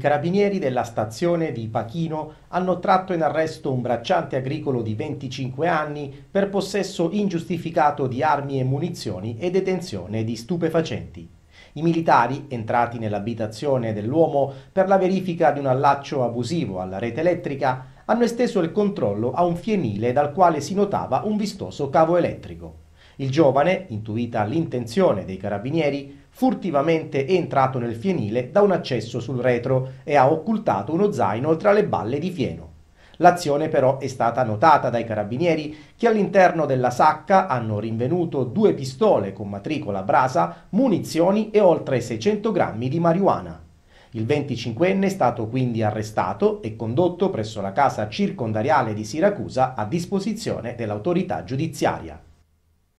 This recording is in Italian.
carabinieri della stazione di Pachino hanno tratto in arresto un bracciante agricolo di 25 anni per possesso ingiustificato di armi e munizioni e detenzione di stupefacenti. I militari, entrati nell'abitazione dell'uomo per la verifica di un allaccio abusivo alla rete elettrica, hanno esteso il controllo a un fienile dal quale si notava un vistoso cavo elettrico. Il giovane, intuita l'intenzione dei carabinieri, furtivamente è entrato nel fienile da un accesso sul retro e ha occultato uno zaino tra le balle di fieno. L'azione però è stata notata dai carabinieri che all'interno della sacca hanno rinvenuto due pistole con matricola brasa, munizioni e oltre 600 grammi di marijuana. Il 25enne è stato quindi arrestato e condotto presso la casa circondariale di Siracusa a disposizione dell'autorità giudiziaria.